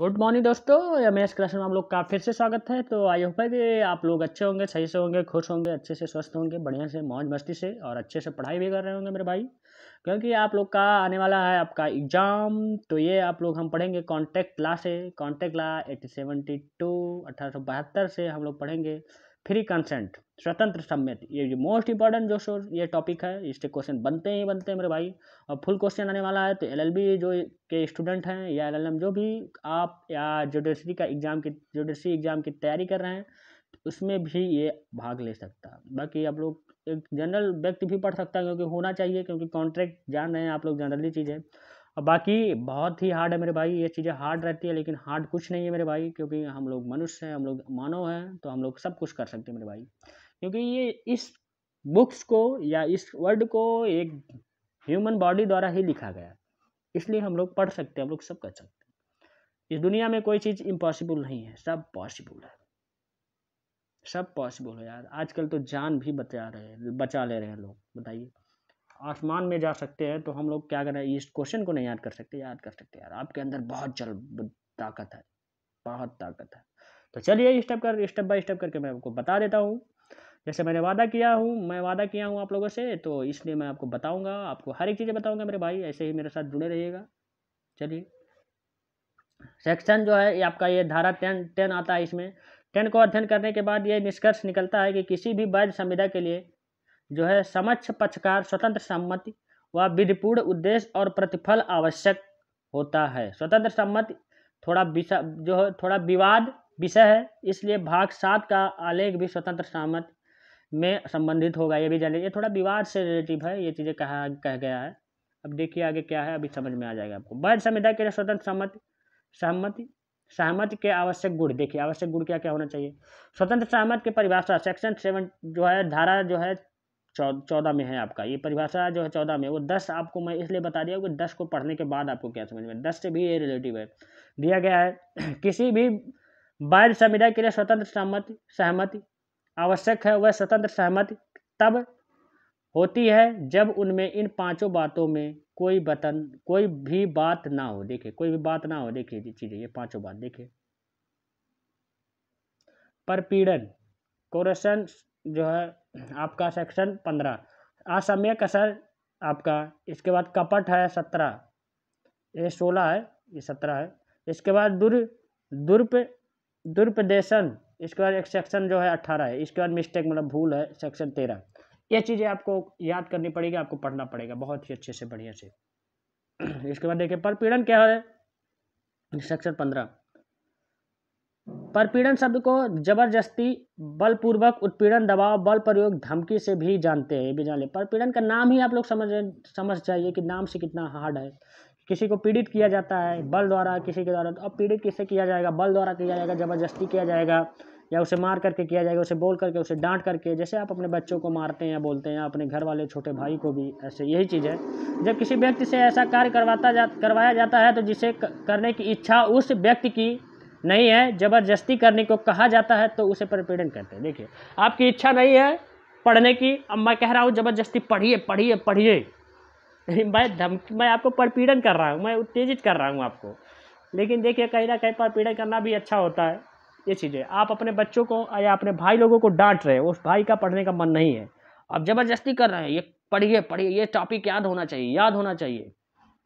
good morning दोस्तों एस class में आप लोग का फिर से स्वागत है तो आई होप है कि आप लोग अच्छे होंगे सही से होंगे खुश होंगे अच्छे से स्वस्थ होंगे बढ़िया से मौज मस्ती से और अच्छे से पढ़ाई भी कर रहे होंगे मेरे भाई क्योंकि आप लोग का आने वाला है आपका एग्ज़ाम तो ये आप लोग हम पढ़ेंगे कॉन्टैक्ट ला से contact law eighty seventy two अठारह सौ बहत्तर से हम लोग पढ़ेंगे फ्री कंसेंट स्वतंत्र सम्मति ये जो मोस्ट इंपॉर्टेंट जो सो ये टॉपिक है इससे क्वेश्चन बनते ही बनते हैं मेरे भाई और फुल क्वेश्चन आने वाला है तो एलएलबी जो के स्टूडेंट हैं या एलएलएम जो भी आप या जुडिशरी का एग्ज़ाम की जुडिशरी एग्ज़ाम की तैयारी कर रहे हैं तो उसमें भी ये भाग ले सकता है बाकी आप लोग एक जनरल व्यक्ति भी पढ़ सकता है क्योंकि होना चाहिए क्योंकि कॉन्ट्रैक्ट जान रहे हैं आप लोग जनरली चीज़ें और बाकी बहुत ही हार्ड है मेरे भाई ये चीज़ें हार्ड रहती है लेकिन हार्ड कुछ नहीं है मेरे भाई क्योंकि हम लोग मनुष्य हैं हम लोग मानव हैं तो हम लोग सब कुछ कर सकते हैं मेरे भाई क्योंकि ये इस बुक्स को या इस वर्ड को एक ह्यूमन बॉडी द्वारा ही लिखा गया इसलिए हम लोग पढ़ सकते हैं हम लोग सब कर सकते हैं इस दुनिया में कोई चीज़ इम्पॉसिबल नहीं है सब पॉसिबल है सब पॉसिबल है यार आजकल तो जान भी बचा रहे बचा ले रहे हैं लोग बताइए आसमान में जा सकते हैं तो हम लोग क्या करें इस क्वेश्चन को नहीं याद कर सकते याद कर सकते यार आपके अंदर बहुत जल ताकत है बहुत ताकत है तो चलिए स्टेप कर स्टेप बाय स्टेप करके मैं आपको बता देता हूँ जैसे मैंने वादा किया हूँ मैं वादा किया हूँ आप लोगों से तो इसलिए मैं आपको बताऊँगा आपको हर एक चीज़ें बताऊँगा मेरे भाई ऐसे ही मेरे साथ जुड़े रहिएगा चलिए सेक्शन जो है आपका ये धारा टेन टेन आता है इसमें टेन को अध्ययन करने के बाद ये निष्कर्ष निकलता है कि किसी भी वैध संविधा के लिए जो है समक्ष पक्षकार स्वतंत्र सम्मति व विधिपूर्ण उद्देश्य और प्रतिफल आवश्यक होता है स्वतंत्र सम्मति थोड़ा विषय जो है थोड़ा विवाद विषय है इसलिए भाग सात का आलेख भी स्वतंत्र सम्मति में संबंधित होगा ये भी जान ये थोड़ा विवाद से रिलेटिव है ये चीज़ें कहा कह गया है अब देखिए आगे क्या है अभी समझ में आ जाएगा आपको वैध संविधा के लिए स्वतंत्र सहमति सहमति सहमति के आवश्यक गुण देखिए आवश्यक गुण क्या क्या होना चाहिए स्वतंत्र सहमत की परिभाषा सेक्शन सेवन जो है धारा जो है चौदह में है आपका ये परिभाषा जो है चौदह में वो दस आपको मैं इसलिए बता दिया कि दस को पढ़ने के बाद आपको क्या समझ में दस से भी ये रिलेटिव है दिया गया है किसी भी बाल समुदाय के लिए स्वतंत्र सहमति सहमति आवश्यक है वह स्वतंत्र सहमति तब होती है जब उनमें इन पांचों बातों में कोई बतन कोई भी बात ना हो देखिए कोई भी बात ना हो देखिए चीज़ें ये पांचों बात देखिए परपीड़न कोरेशन जो है आपका सेक्शन पंद्रह असम्य कसर आपका इसके बाद कपट है सत्रह ये सोलह है ये सत्रह है इसके बाद दुर दुर्प दुर्पदेशन इसके बाद एक सेक्शन जो है अट्ठारह है इसके बाद मिस्टेक मतलब भूल है सेक्शन तेरह ये चीज़ें आपको याद करनी पड़ेगी आपको पढ़ना पड़ेगा बहुत ही अच्छे से बढ़िया से इसके बाद देखिए परपीड़न क्या है सेक्शन पंद्रह परपीड़न शब्द को जबरदस्ती बलपूर्वक उत्पीड़न दबाव बल प्रयोग धमकी से भी जानते हैं भी जान ले परपीड़न का नाम ही आप लोग समझ समझ चाहिए कि नाम से कितना हार्ड है किसी को पीड़ित किया जाता है बल द्वारा किसी के द्वारा तो अब पीड़ित किससे किया जाएगा बल द्वारा किया जाएगा जबरदस्ती किया जाएगा या उसे मार करके किया जाएगा उसे बोल करके उसे डांट करके जैसे आप अपने बच्चों को मारते हैं या बोलते हैं अपने घर वाले छोटे भाई को भी ऐसे यही चीज़ है जब किसी व्यक्ति से ऐसा कार्य करवाता जा करवाया जाता है तो जिसे करने की इच्छा उस व्यक्ति की नहीं है ज़बरदस्ती करने को कहा जाता है तो उसे प्रपीड़न करते हैं देखिए आपकी इच्छा नहीं है पढ़ने की अब मैं कह रहा हूँ ज़बरदस्ती पढ़िए पढ़िए पढ़िए मैं धमकी मैं आपको प्रपीड़न कर रहा हूँ मैं उत्तेजित कर रहा हूँ आपको लेकिन देखिए कहीं ना कहीं प्रपीड़न करना भी अच्छा होता है ये चीज़ें आप अपने बच्चों को या अपने भाई लोगों को डांट रहे हो उस भाई का पढ़ने का मन नहीं है आप ज़बरदस्ती कर रहे हैं ये पढ़िए पढ़िए ये टॉपिक याद होना चाहिए याद होना चाहिए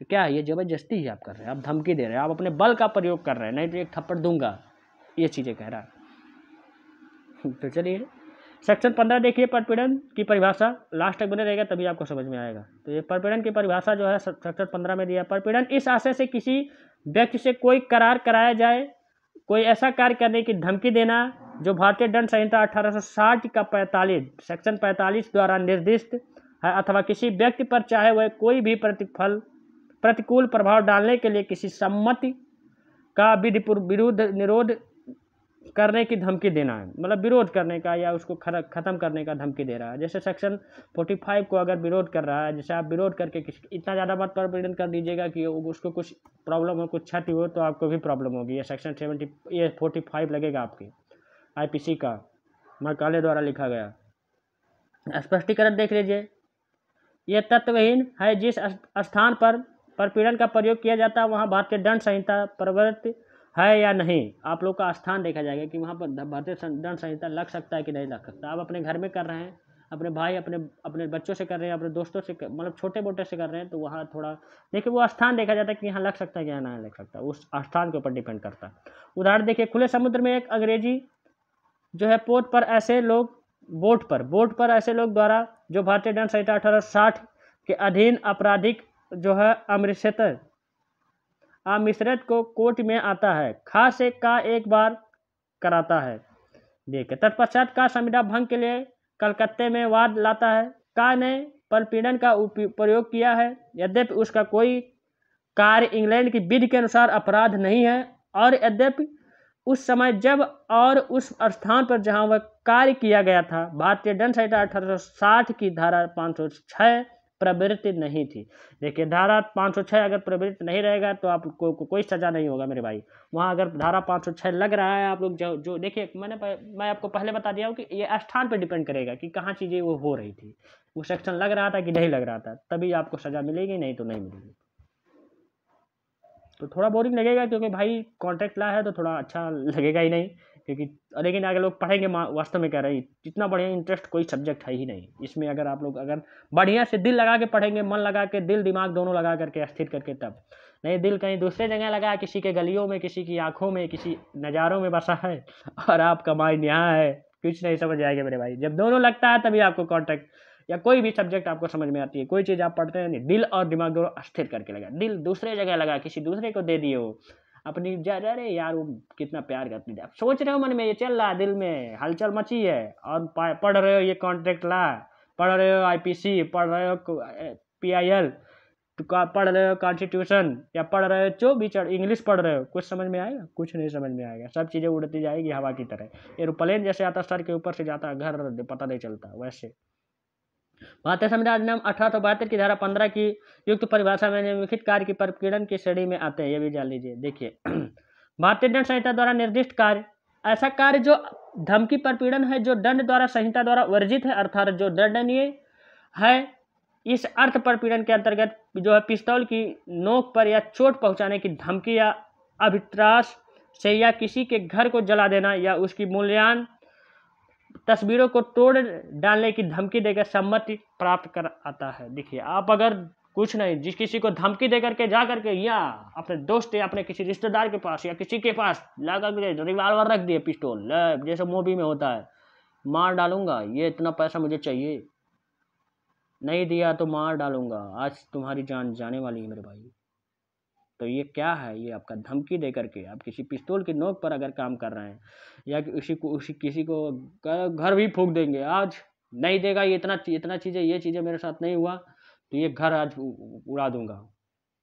तो क्या है ये ज़बरदस्ती ही आप कर रहे हैं आप धमकी दे रहे हैं आप अपने बल का प्रयोग कर रहे हैं नहीं तो एक थप्पड़ दूंगा ये चीज़ें कह रहा है तो चलिए सेक्शन पंद्रह देखिए परपीड़न की परिभाषा लास्ट तक बने रहेगा तभी आपको समझ में आएगा तो ये परपीड़न की परिभाषा जो है सेक्शन पंद्रह में दिया परपीड़न इस आशय से किसी व्यक्ति से कोई करार कराया जाए कोई ऐसा कार्य करने की धमकी देना जो भारतीय दंड संहिता 1860 का 45 सेक्शन 45 द्वारा निर्दिष्ट है अथवा किसी व्यक्ति पर चाहे वह कोई भी प्रतिफल प्रतिकूल प्रभाव डालने के लिए किसी सम्मति का विधि विरोध निरोध करने की धमकी देना है मतलब विरोध करने का या उसको ख़त्म करने का धमकी दे रहा है जैसे सेक्शन 45 को अगर विरोध कर रहा है जैसे आप विरोध करके किस इतना ज़्यादा पर प्रेरण कर दीजिएगा कि उसको कुछ प्रॉब्लम हो कुछ क्षति हो तो आपको भी प्रॉब्लम होगी या सेक्शन सेवेंटी ये 45 लगेगा आपकी आईपीसी का मकाले द्वारा लिखा गया स्पष्टीकरण देख लीजिए यह तत्वहीन है जिस स्थान पर परपीड़न का प्रयोग किया जाता है वहाँ भारतीय दंड संहिता प्रवृत्त है या नहीं आप लोग का स्थान देखा जाएगा कि वहाँ पर भारतीय दंड संहिता लग सकता है कि नहीं लग सकता आप अपने घर में कर रहे हैं अपने भाई अपने अपने बच्चों से कर रहे हैं अपने दोस्तों से मतलब छोटे मोटे से कर रहे हैं तो वहाँ थोड़ा देखिए वो स्थान देखा जाता है कि यहाँ लग सकता है या नहीं लग सकता उस स्थान के ऊपर डिपेंड करता है उदाहरण देखिए खुले समुद्र में एक अंग्रेजी जो है पोत पर ऐसे लोग बोट पर बोट पर ऐसे लोग द्वारा जो भारतीय दंड संहिता अठारह के अधीन आपराधिक जो है अमृत अमिश्रत को कोर्ट में आता है खास एक का एक बार कराता है देखिए तत्पश्चात का संविधा भंग के लिए कलकत्ते में वाद लाता है का ने पलपीडन का प्रयोग किया है यद्यपि उसका कोई कार्य इंग्लैंड की विधि के अनुसार अपराध नहीं है और यद्यपि उस समय जब और उस स्थान पर जहां वह कार्य किया गया था भारतीय दंड संहिता अठारह की धारा 506 प्रवृत्ति नहीं थी देखिए धारा सौ छः अगर प्रवृत्त नहीं रहेगा तो आपको को, कोई सजा नहीं होगा मेरे भाई वहाँ अगर धारा सौ छः लग रहा है आप लोग जो जो देखिए मैंने मैं आपको पहले बता दिया हूँ कि ये स्थान पर डिपेंड करेगा कि कहाँ चीज़ें वो हो रही थी वो सेक्शन लग रहा था कि नहीं लग रहा था तभी आपको सज़ा मिलेगी नहीं तो नहीं मिलेगी तो थोड़ा बोरिंग लगेगा क्योंकि भाई कॉन्ट्रैक्ट ला है तो थोड़ा अच्छा लगेगा ही नहीं क्योंकि लेकिन अगर लोग पढ़ेंगे वास्तव में कह रहे हैं जितना बढ़िया इंटरेस्ट कोई सब्जेक्ट है ही नहीं इसमें अगर आप लोग अगर बढ़िया से दिल लगा के पढ़ेंगे मन लगा के दिल दिमाग दोनों लगा करके स्थिर करके तब नहीं दिल कहीं दूसरे जगह लगा किसी के गलियों में किसी की आंखों में किसी नज़ारों में बसा है और आपका माइंड यहाँ है कुछ नहीं समझ आएगा मेरे भाई जब दोनों लगता है तभी आपको कॉन्टैक्ट या कोई भी सब्जेक्ट आपको समझ में आती है कोई चीज़ आप पढ़ते हैं नहीं दिल और दिमाग दोनों स्थिर करके लगा दिल दूसरे जगह लगा किसी दूसरे को दे दिए हो अपनी जा रहे यार वो कितना प्यार करती है सोच रहे हो मन में ये चल रहा है दिल में हलचल मची है और पढ़ रहे हो ये कॉन्ट्रैक्ट ला पढ़ रहे हो आईपीसी पढ़ रहे हो पीआईएल तो पढ़ रहे हो कॉन्स्टिट्यूशन या पढ़ रहे हो जो भी चढ़ इंग्लिश पढ़ रहे हो कुछ समझ में आएगा कुछ नहीं समझ में आएगा सब चीज़ें उड़ती जाएगी हवा की तरह एरोप्लेन तो जैसे आता सर के ऊपर से जाता घर पता नहीं चलता वैसे भारतीय संविधान अधिनियम अठारह सौ बहत्तर की धारा पंद्रह की युक्त परिभाषा में निम्नलिखित कार्य की प्रपीड़न की श्रेणी में आते हैं ये भी जान लीजिए देखिए भारतीय दंड संहिता द्वारा निर्दिष्ट कार्य ऐसा कार्य जो धमकी परपीड़न है जो दंड द्वारा संहिता द्वारा वर्जित है अर्थात जो दंडनीय है इस अर्थ परपीड़न के अंतर्गत जो है पिस्तौल की नोक पर या चोट पहुंचाने की धमकी या अभित्रास से या किसी के घर को जला देना या उसकी मूल्यांकन तस्वीरों को तोड़ डालने की धमकी देकर सम्मति प्राप्त कर आता है देखिए आप अगर कुछ नहीं जिस किसी को धमकी दे करके जा करके या अपने दोस्त या अपने किसी रिश्तेदार के पास या किसी के पास ला करके रिवाल्वर रख दिए पिस्टोल जैसे मूवी में होता है मार डालूंगा ये इतना पैसा मुझे चाहिए नहीं दिया तो मार डालूंगा आज तुम्हारी जान जाने वाली है मेरे भाई तो ये क्या है ये आपका धमकी दे करके आप किसी पिस्तौल की नोक पर अगर काम कर रहे हैं या कि उसी को उसी किसी को घर भी फूक देंगे आज नहीं देगा ये इतना इतना चीज़ें ये चीज़ें मेरे साथ नहीं हुआ तो ये घर आज उड़ा दूंगा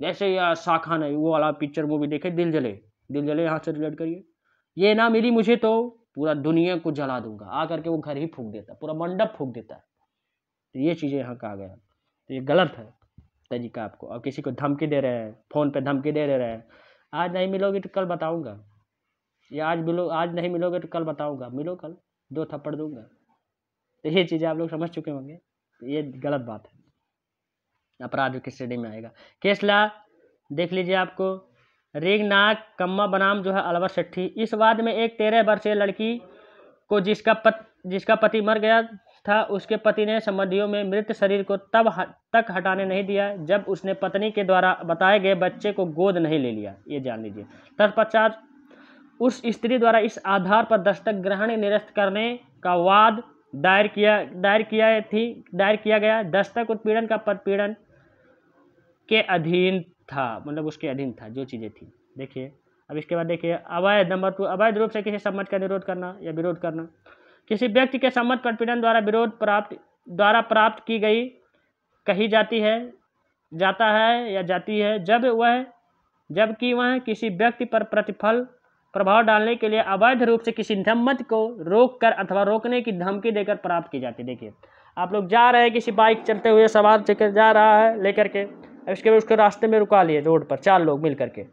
जैसे या शाखा ने वो वाला पिक्चर मूवी देखे दिल जले दिल जले यहाँ से रिलेट करिए ये ना मिली मुझे तो पूरा दुनिया को जला दूंगा आ करके वो घर ही फूक देता पूरा मंडप फूक देता है तो ये चीज़ें यहाँ कहा गया तो ये गलत है तरीका आपको और किसी को धमकी दे रहे हैं फ़ोन पे धमकी दे दे रहे हैं आज नहीं मिलोगे तो कल बताऊँगा या आज मिलो आज नहीं मिलोगे तो कल बताऊँगा मिलो कल दो थप्पड़ दूँगा तो ये चीज़ें आप लोग समझ चुके होंगे तो ये गलत बात है अपराध की श्रेणी में आएगा केसला देख लीजिए आपको रेगनाग कम्मा बनाम जो है अलवर सेट्ठी इस वाद में एक तेरह वर्षीय लड़की को जिसका पत जिसका पति मर गया था उसके पति ने संबंधियों में मृत शरीर को तब तक हटाने नहीं दिया जब उसने पत्नी के द्वारा बताए गए बच्चे को गोद नहीं ले लिया ये जान लीजिए तत्पश्चात उस स्त्री द्वारा इस आधार पर दस्तक ग्रहण निरस्त करने का वाद दायर किया दायर किया थी दायर किया गया दस्तक उत्पीड़न का पत्पीड़न के अधीन था मतलब उसके अधीन था जो चीज़ें थी देखिए अब इसके बाद देखिए अवैध नंबर टू अवैध रूप से किसी संबंध का निरोध करना या विरोध करना किसी व्यक्ति के सम्मत प्रपीड़न द्वारा विरोध प्राप्त द्वारा प्राप्त की गई कही जाती है जाता है या जाती है जब वह जबकि वह किसी व्यक्ति पर प्रतिफल प्रभाव डालने के लिए अवैध रूप से किसी धम्मत को रोक कर अथवा रोकने की धमकी देकर प्राप्त की जाती है देखिए आप लोग जा रहे हैं किसी बाइक चलते हुए सवार चेकर जा रहा है लेकर के उसके बाद उसको रास्ते में रुका लिए रोड पर चार लोग मिल करके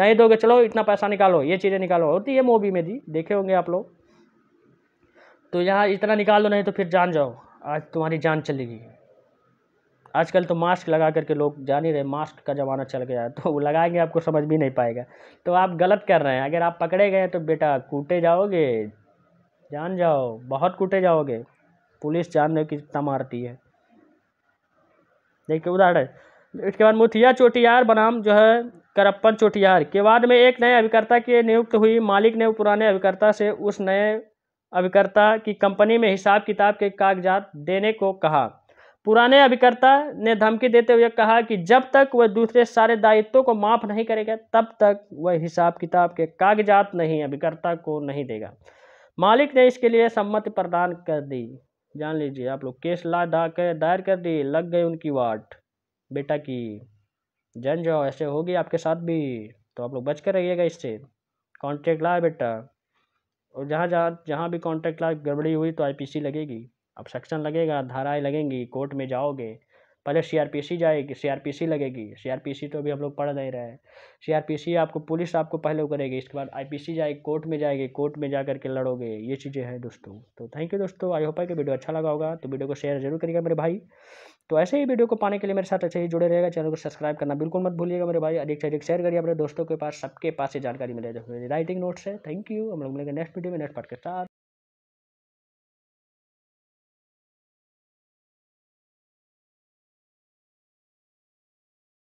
नहीं दोगे चलो इतना पैसा निकालो ये चीज़ें निकालो होती है मूवी में जी देखे होंगे आप लोग तो यहाँ इतना निकाल दो नहीं तो फिर जान जाओ आज तुम्हारी जान चलेगी आजकल तो मास्क लगा करके लोग जान ही रहे मास्क का ज़माना चल गया है तो वो लगाएंगे आपको समझ भी नहीं पाएगा तो आप गलत कर रहे हैं अगर आप पकड़े गए तो बेटा कूटे जाओगे जान जाओ बहुत कूटे जाओगे पुलिस जान रहे कितना मारती है देखिए उदाहरण इसके बाद मुथिया चोटियार बनाम जो है करप्पन चोटियार के बाद में एक नए अभिकर्ता के नियुक्त हुई मालिक ने पुराने अभिकर्ता से उस नए अभिकर्ता की कंपनी में हिसाब किताब के कागजात देने को कहा पुराने अभिकर्ता ने धमकी देते हुए कहा कि जब तक वह दूसरे सारे दायित्वों को माफ नहीं करेगा तब तक वह हिसाब किताब के कागजात नहीं अभिकर्ता को नहीं देगा मालिक ने इसके लिए सम्मति प्रदान कर दी जान लीजिए आप लोग केस ला डा कर दायर कर दिए लग गए उनकी वाट बेटा की जन जाओ ऐसे होगी आपके साथ भी तो आप लोग बच कर रहिएगा इससे कॉन्ट्रैक्ट ला बेटा और जहाँ जहाँ जहाँ भी कॉन्ट्रैक्ट ला गड़बड़ी हुई तो आईपीसी लगेगी अब सेक्शन लगेगा धाराएँ लगेंगी कोर्ट में जाओगे पहले सीआरपीसी जाएगी सीआरपीसी लगेगी सीआरपीसी तो अभी हम लोग पढ़ नहीं रहे हैं सीआरपीसी आपको पुलिस आपको पहले वो करेगी इसके बाद आईपीसी जाएगी कोर्ट में जाएगी कोर्ट में जा करके लड़ोगे ये चीज़ें हैं दोस्तों तो थैंक यू दोस्तों आई होप है कि वीडियो अच्छा लगा होगा तो वीडियो को शेयर जरूर करिएगा मेरे भाई तो ऐसे ही वीडियो को पाने के लिए मेरे साथ अच्छे ही जुड़े रहेगा चैनल को सब्सक्राइब करना बिल्कुल मत भूलिएगा मेरे भाई अधिक से अधिक शेयर करिए अपने दोस्तों के पास सबके पास से जानकारी मिले राइटिंग नोट्स है थैंक यू हम लोग मिलेंगे नेक्स्ट वीडियो में नेक्स्ट पार्ट के साथ